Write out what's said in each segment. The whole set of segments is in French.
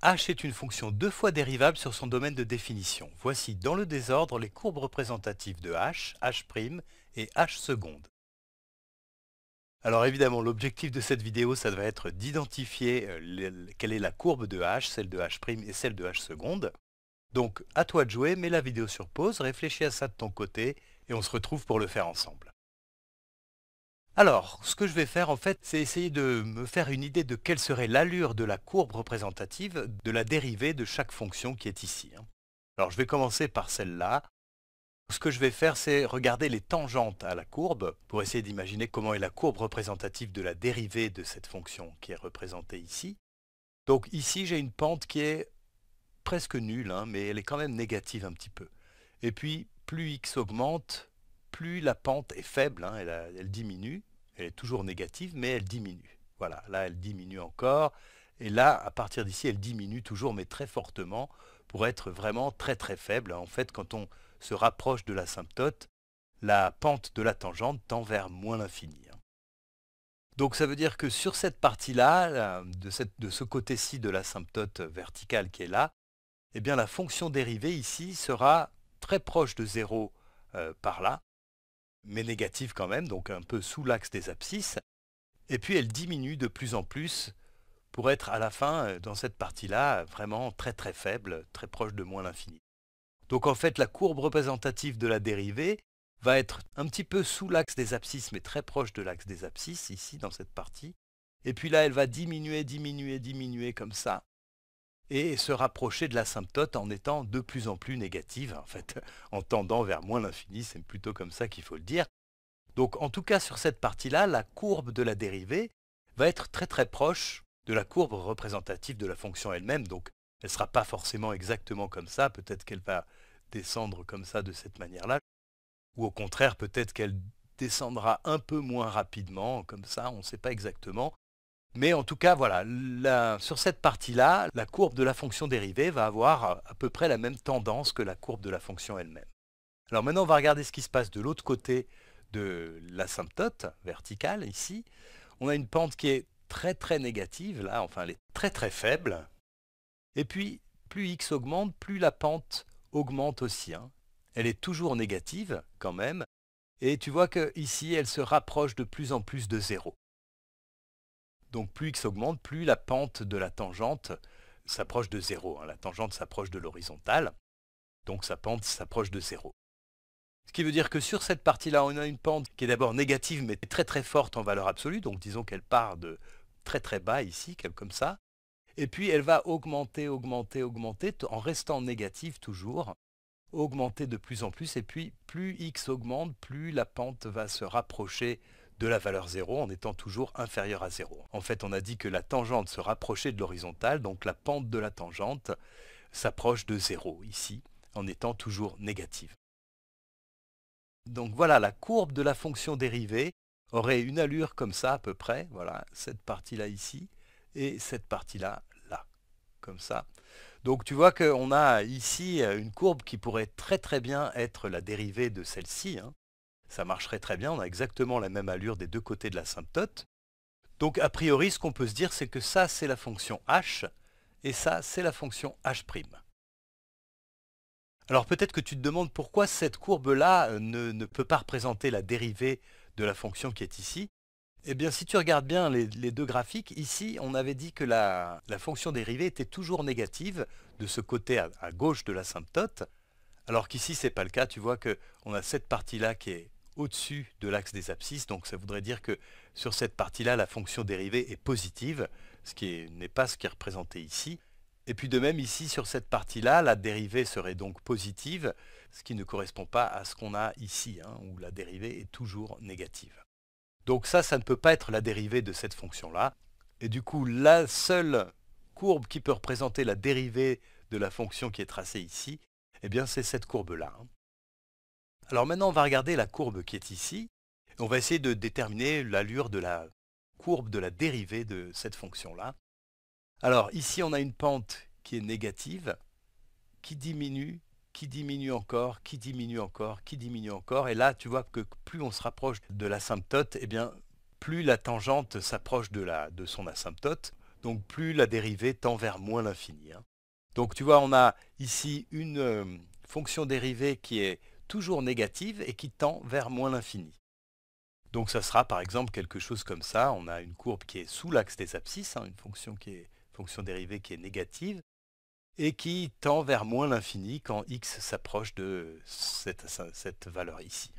h est une fonction deux fois dérivable sur son domaine de définition. Voici dans le désordre les courbes représentatives de h, h' et h seconde. Alors évidemment, l'objectif de cette vidéo, ça va être d'identifier euh, quelle est la courbe de h, celle de h' et celle de h seconde. Donc à toi de jouer, mets la vidéo sur pause, réfléchis à ça de ton côté et on se retrouve pour le faire ensemble. Alors, ce que je vais faire en fait, c'est essayer de me faire une idée de quelle serait l'allure de la courbe représentative de la dérivée de chaque fonction qui est ici. Hein. Alors je vais commencer par celle-là. Ce que je vais faire, c'est regarder les tangentes à la courbe pour essayer d'imaginer comment est la courbe représentative de la dérivée de cette fonction qui est représentée ici. Donc ici, j'ai une pente qui est presque nulle, hein, mais elle est quand même négative un petit peu. Et puis, plus x augmente, plus la pente est faible, hein, elle diminue elle est toujours négative, mais elle diminue. Voilà, là, elle diminue encore. Et là, à partir d'ici, elle diminue toujours, mais très fortement, pour être vraiment très très faible. En fait, quand on se rapproche de l'asymptote, la pente de la tangente tend vers moins l'infini. Hein. Donc ça veut dire que sur cette partie-là, de, ce côté-ci de l'asymptote verticale qui est là, eh bien la fonction dérivée ici sera très proche de 0 euh, par là, mais négative quand même, donc un peu sous l'axe des abscisses. Et puis elle diminue de plus en plus pour être à la fin, euh, dans cette partie-là, vraiment très très faible, très proche de moins l'infini. Donc en fait, la courbe représentative de la dérivée va être un petit peu sous l'axe des abscisses, mais très proche de l'axe des abscisses, ici, dans cette partie. Et puis là, elle va diminuer, diminuer, diminuer comme ça, et se rapprocher de l'asymptote en étant de plus en plus négative, en fait, en tendant vers moins l'infini, c'est plutôt comme ça qu'il faut le dire. Donc en tout cas sur cette partie-là, la courbe de la dérivée va être très très proche de la courbe représentative de la fonction elle-même, donc elle ne sera pas forcément exactement comme ça, peut-être qu'elle va descendre comme ça de cette manière-là, ou au contraire peut-être qu'elle descendra un peu moins rapidement, comme ça, on ne sait pas exactement, mais en tout cas, voilà, sur cette partie-là, la courbe de la fonction dérivée va avoir à peu près la même tendance que la courbe de la fonction elle-même. Alors maintenant, on va regarder ce qui se passe de l'autre côté de l'asymptote verticale, ici. On a une pente qui est très très négative, là, enfin elle est très très faible. Et puis, plus x augmente, plus la pente augmente aussi. Hein. Elle est toujours négative, quand même. Et tu vois qu'ici, elle se rapproche de plus en plus de 0. Donc plus x augmente, plus la pente de la tangente s'approche de 0. Hein. La tangente s'approche de l'horizontale, donc sa pente s'approche de 0. Ce qui veut dire que sur cette partie-là, on a une pente qui est d'abord négative, mais très très forte en valeur absolue. Donc disons qu'elle part de très très bas ici, comme ça. Et puis elle va augmenter, augmenter, augmenter, en restant négative toujours, augmenter de plus en plus. Et puis plus x augmente, plus la pente va se rapprocher de la valeur 0 en étant toujours inférieure à 0. En fait, on a dit que la tangente se rapprochait de l'horizontale, donc la pente de la tangente s'approche de 0 ici, en étant toujours négative. Donc voilà, la courbe de la fonction dérivée aurait une allure comme ça à peu près, voilà, cette partie-là ici, et cette partie-là, là, comme ça. Donc tu vois qu'on a ici une courbe qui pourrait très très bien être la dérivée de celle-ci, hein ça marcherait très bien, on a exactement la même allure des deux côtés de la symptote. Donc a priori, ce qu'on peut se dire, c'est que ça, c'est la fonction h, et ça, c'est la fonction h'. Alors peut-être que tu te demandes pourquoi cette courbe-là euh, ne, peut pas représenter la dérivée de la fonction qui est ici. Eh bien, si tu regardes bien les, deux graphiques, ici, on avait dit que la, fonction dérivée était toujours négative de ce côté à, gauche de l'asymptote, alors qu'ici, ce n'est pas le cas. Tu vois qu'on a cette partie-là qui est au-dessus de l'axe des abscisses. Donc ça voudrait dire que sur cette partie-là, la fonction dérivée est positive, ce qui n'est pas ce qui est représenté ici. Et puis de même ici, sur cette partie-là, la dérivée serait donc positive, ce qui ne correspond pas à ce qu'on a ici, hein, où la dérivée est toujours négative. Donc ça, ça ne peut pas être la dérivée de cette fonction-là. Et du coup, la seule courbe qui peut représenter la dérivée de la fonction qui est tracée ici, eh bien c'est cette courbe-là. Hein. Alors maintenant, on va regarder la courbe qui est ici. On va essayer de déterminer l'allure de la courbe de la dérivée de cette fonction-là. Alors ici, on a une pente qui est négative, qui diminue, qui diminue encore, qui diminue encore, qui diminue encore. Et là, tu vois que plus on se rapproche de l'asymptote, eh bien, plus la tangente s'approche de, de son asymptote, donc plus la dérivée tend vers moins l'infini. Hein. Donc tu vois, on a ici une euh, fonction dérivée qui est toujours négative et qui tend vers moins l'infini. Donc ça sera par exemple quelque chose comme ça, on a une courbe qui est sous l'axe des abscisses, hein, une fonction, qui est, fonction dérivée qui est négative, et qui tend vers moins l'infini quand x s'approche de cette, valeur ici.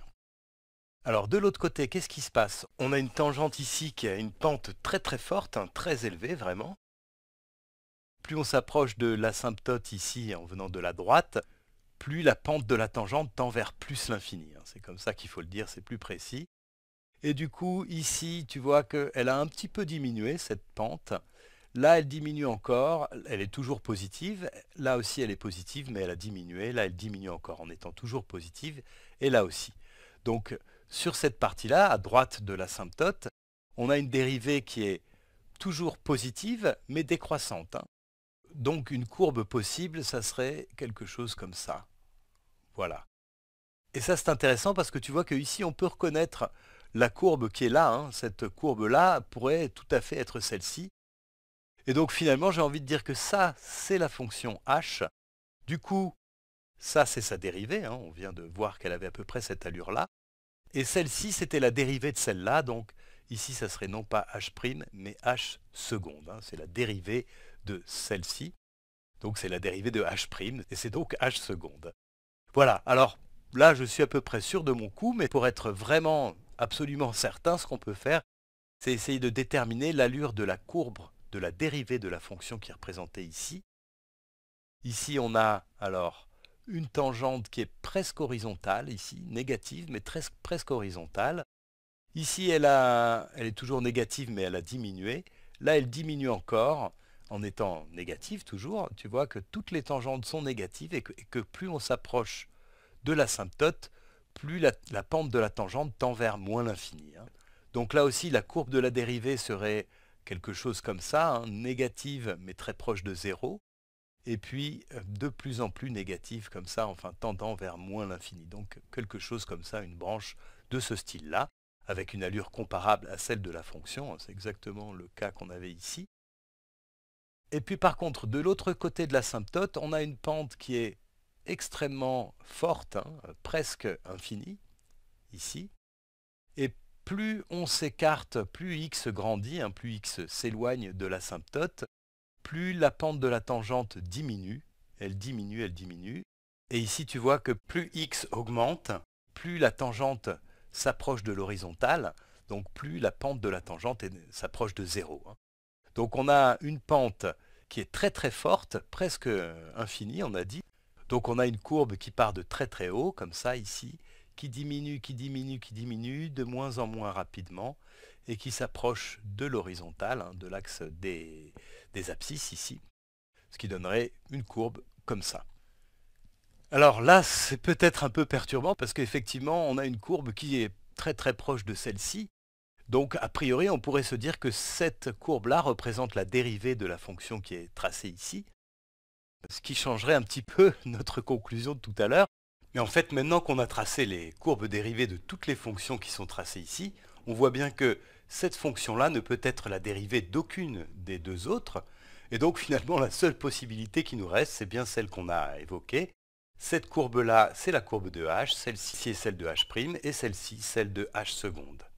Alors de l'autre côté, qu'est-ce qui se passe On a une tangente ici qui a une pente très très forte, hein, très élevée vraiment. Plus on s'approche de l'asymptote ici en venant de la droite, plus la pente de la tangente tend vers plus l'infini. Hein. C'est comme ça qu'il faut le dire, c'est plus précis. Et du coup, ici, tu vois qu'elle a un petit peu diminué, cette pente. Là, elle diminue encore, elle est toujours positive. Là aussi, elle est positive, mais elle a diminué. Là, elle diminue encore en étant toujours positive, et là aussi. Donc, sur cette partie-là, à droite de l'asymptote, on a une dérivée qui est toujours positive, mais décroissante. Hein. Donc, une courbe possible, ça serait quelque chose comme ça. Voilà. Et ça, c'est intéressant parce que tu vois qu'ici, on peut reconnaître la courbe qui est là. Hein. Cette courbe-là pourrait tout à fait être celle-ci. Et donc, finalement, j'ai envie de dire que ça, c'est la fonction h. Du coup, ça, c'est sa dérivée. Hein. On vient de voir qu'elle avait à peu près cette allure-là. Et celle-ci, c'était la dérivée de celle-là. Donc, ici, ça serait non pas h', mais h seconde. Hein. C'est la dérivée de celle-ci. Donc, c'est la dérivée de h', et c'est donc h seconde. Voilà, alors là je suis à peu près sûr de mon coup, mais pour être vraiment absolument certain, ce qu'on peut faire, c'est essayer de déterminer l'allure de la courbe de la dérivée de la fonction qui est représentée ici. Ici on a alors une tangente qui est presque horizontale, ici, négative, mais presque horizontale. Ici, elle est toujours négative, mais elle a diminué. Là, elle diminue encore en étant négative toujours, tu vois que toutes les tangentes sont négatives et que, plus on s'approche de l'asymptote, plus la, pente de la tangente tend vers moins l'infini. Hein. Donc là aussi, la courbe de la dérivée serait quelque chose comme ça, hein, négative mais très proche de zéro, et puis euh, de plus en plus négative comme ça, enfin tendant vers moins l'infini. Donc quelque chose comme ça, une branche de ce style-là, avec une allure comparable à celle de la fonction, hein. c'est exactement le cas qu'on avait ici, et puis par contre, de l'autre côté de la on a une pente qui est extrêmement forte, hein, presque infinie, ici. Et plus on s'écarte, plus x grandit, hein, plus x s'éloigne de l'asymptote, plus la pente de la tangente diminue, elle diminue, elle diminue. Et ici, tu vois que plus x augmente, plus la tangente s'approche de l'horizontale, donc plus la pente de la tangente s'approche de 0. Donc on a une pente qui est très très forte, presque infinie, on a dit. Donc on a une courbe qui part de très très haut, comme ça ici, qui diminue, qui diminue, qui diminue de moins en moins rapidement et qui s'approche de l'horizontale, hein, de l'axe des, des abscisses ici, ce qui donnerait une courbe comme ça. Alors là, c'est peut-être un peu perturbant parce qu'effectivement, on a une courbe qui est très très proche de celle-ci, donc, a priori, on pourrait se dire que cette courbe-là représente la dérivée de la fonction qui est tracée ici, ce qui changerait un petit peu notre conclusion de tout à l'heure. Mais en fait, maintenant qu'on a tracé les courbes dérivées de toutes les fonctions qui sont tracées ici, on voit bien que cette fonction-là ne peut être la dérivée d'aucune des deux autres, et donc finalement la seule possibilité qui nous reste, c'est bien celle qu'on a évoquée. Cette courbe-là, c'est la courbe de h, celle-ci est celle de h', et celle-ci, celle de h seconde.